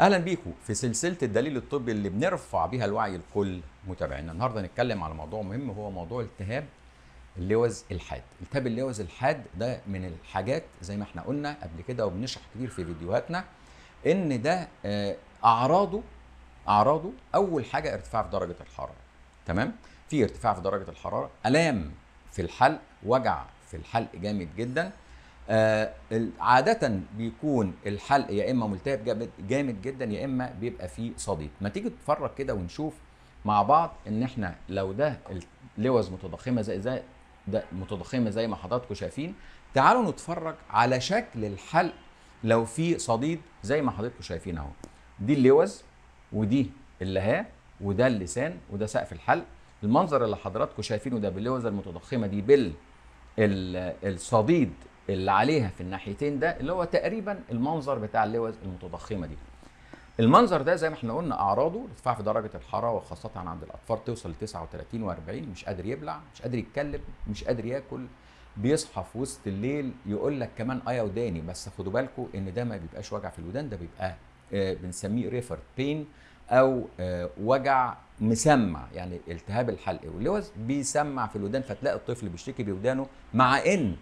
اهلا بيكم في سلسله الدليل الطبي اللي بنرفع بيها الوعي لكل متابعينا النهارده هنتكلم على موضوع مهم هو موضوع التهاب اللوز الحاد التهاب اللوز الحاد ده من الحاجات زي ما احنا قلنا قبل كده وبنشرح كتير في فيديوهاتنا ان ده آه، اعراضه اعراضه اول حاجه ارتفاع في درجه الحراره تمام في ارتفاع في درجه الحراره الام في الحلق وجع في الحلق جامد جدا آه عادة بيكون الحلق يا اما ملتهب جامد, جامد جدا يا اما بيبقى فيه صديد، ما تيجي تتفرج كده ونشوف مع بعض ان احنا لو ده اللوز متضخمه زي زي ده متضخمه زي ما حضراتكم شايفين، تعالوا نتفرج على شكل الحلق لو في صديد زي ما حضراتكم شايفين اهو. دي اللوز ودي اللها وده اللسان وده سقف الحلق، المنظر اللي حضراتكم شايفينه ده باللوز المتضخمه دي بال الصديد اللي عليها في الناحيتين ده اللي هو تقريبا المنظر بتاع اللوز المتضخمه دي المنظر ده زي ما احنا قلنا اعراضه ارتفاع في درجه الحراره وخاصه عند الاطفال توصل ل 39 و40 مش قادر يبلع مش قادر يتكلم مش قادر ياكل بيصحى في وسط الليل يقول لك كمان ايا وداني بس خدوا بالكم ان ده ما بيبقاش وجع في الودان ده بيبقى آه بنسميه ريفر بين او آه وجع مسمع يعني التهاب الحلق واللوز بيسمع في الودان فتلاقي الطفل بيشتكي بودانه مع ان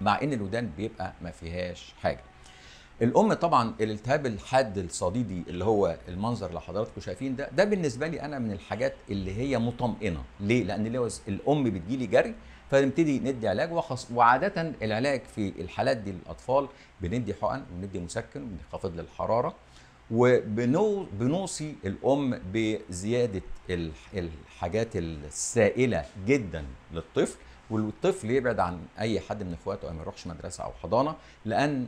مع ان الودان بيبقى ما فيهاش حاجه الام طبعا الالتهاب الحاد الصديدي اللي هو المنظر اللي حضراتكم شايفين ده ده بالنسبه لي انا من الحاجات اللي هي مطمئنه ليه لان الام بتجيلي جري فنبتدي ندي علاج وخص وعاده العلاج في الحالات دي للاطفال بندي حقن وبندي مسكن وبنخفض للحراره وبنوصي الام بزياده الحاجات السائله جدا للطفل والطفل يبعد عن اي حد من اخواته ما يروحش مدرسه او حضانه لان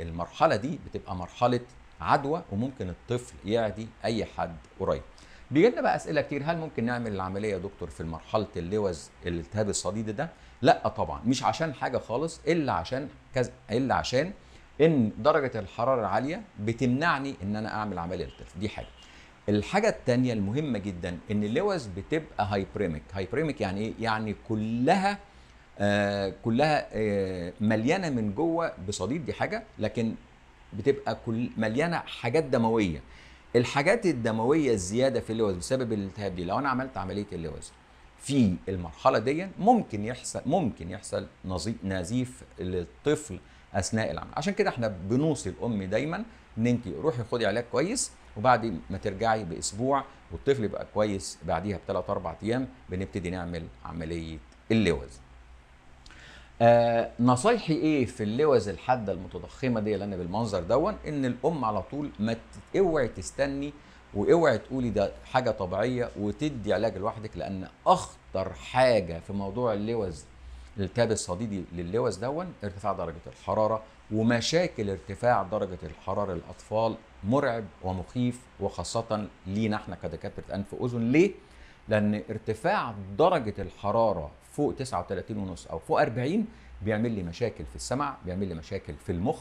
المرحله دي بتبقى مرحله عدوى وممكن الطفل يعدي اي حد قريب بيجي لنا بقى اسئله كتير هل ممكن نعمل العمليه يا دكتور في مرحله اللوز الالتهاب الصديد ده لا طبعا مش عشان حاجه خالص الا عشان كذا الا عشان ان درجه الحراره العاليه بتمنعني ان انا اعمل عمليه التف دي حاجه الحاجه التانية المهمه جدا ان اللوز بتبقى هايبريميك هايبريميك يعني ايه يعني كلها آه كلها آه مليانه من جوه بصديد دي حاجه لكن بتبقى كل مليانه حاجات دمويه الحاجات الدمويه الزياده في اللوز بسبب الالتهاب دي لو انا عملت عمليه اللوز في المرحله دي ممكن يحصل ممكن يحصل نزيف للطفل اثناء العمل عشان كده احنا بنوصي الام دايما ان انت روحي خدي علاج كويس وبعد ما ترجعي باسبوع والطفل يبقى كويس بعديها بثلاث اربع ايام بنبتدي نعمل عمليه اللوز. آه نصايحي ايه في اللوز الحاده المتضخمه دي اللي انا بالمنظر دون ان الام على طول ما اوعي تستني واوعي تقولي ده حاجه طبيعيه وتدي علاج لوحدك لان اخطر حاجه في موضوع اللوز الكاد الصديدي للوز دون ارتفاع درجه الحراره ومشاكل ارتفاع درجه الحراره للاطفال مرعب ومخيف وخاصه لينا احنا كدكاتره انف واذن ليه؟ لان ارتفاع درجه الحراره فوق 39 ونص او فوق 40 بيعمل لي مشاكل في السمع بيعمل لي مشاكل في المخ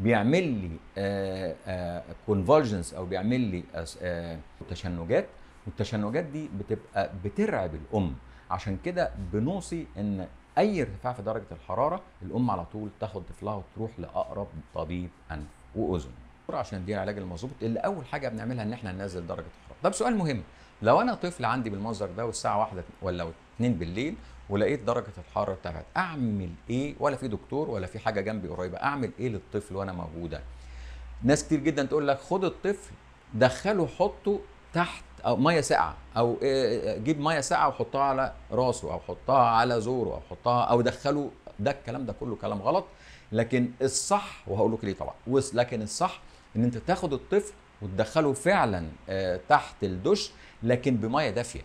بيعمل لي كونفولجنس آه، آه، او بيعمل لي آه، تشنجات والتشنجات دي بتبقى بترعب الام عشان كده بنوصي ان اي ارتفاع في درجه الحراره الام على طول تاخد طفلها وتروح لاقرب طبيب انف واذن عشان ندير العلاج المظبوط اللي اول حاجه بنعملها ان احنا ننزل درجه الحراره طب سؤال مهم لو انا طفل عندي بالمنظر ده والساعه واحدة ولا 2 بالليل ولقيت درجه الحراره ارتفعت اعمل ايه ولا في دكتور ولا في حاجه جنبي قريبه اعمل ايه للطفل وانا موجوده ناس كتير جدا تقول لك خد الطفل دخله حطه تحت او ميه ساقعه او آه، آه، جيب ميه ساقعه وحطها على راسه او حطها على زوره او حطها او دخله ده الكلام ده كله كلام غلط لكن الصح وهقول لك ليه طبعا لكن الصح ان انت تاخد الطفل وتدخله فعلا آه، تحت الدش لكن بميه دافيه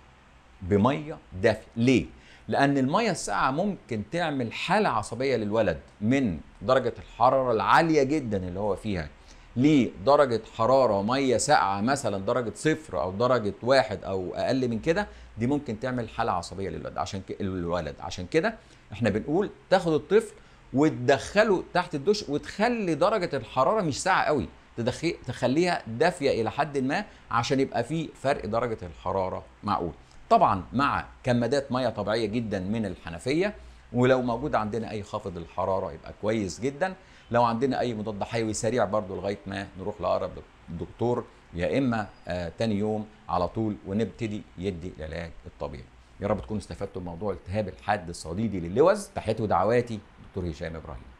بميه دافيه ليه لان الميه الساقعه ممكن تعمل حاله عصبيه للولد من درجه الحراره العاليه جدا اللي هو فيها لدرجه حراره ميه ساقعه مثلا درجه صفر او درجه واحد او اقل من كده دي ممكن تعمل حاله عصبيه للولد عشان الولد عشان كده احنا بنقول تاخد الطفل وتدخله تحت الدش وتخلي درجه الحراره مش ساقعه قوي تخليها دافيه الى حد ما عشان يبقى في فرق درجه الحراره معقول طبعا مع كمادات ميه طبيعيه جدا من الحنفيه ولو موجود عندنا اي خافض الحراره يبقى كويس جدا لو عندنا اي مضاد حيوي سريع برضو لغايه ما نروح لاقرب دكتور يا اما آه تاني يوم على طول ونبتدي يدي العلاج الطبيعي يا رب تكونوا استفدتوا من موضوع التهاب الحاد الصديدي للوز تحياتي ودعواتي دكتور هشام ابراهيم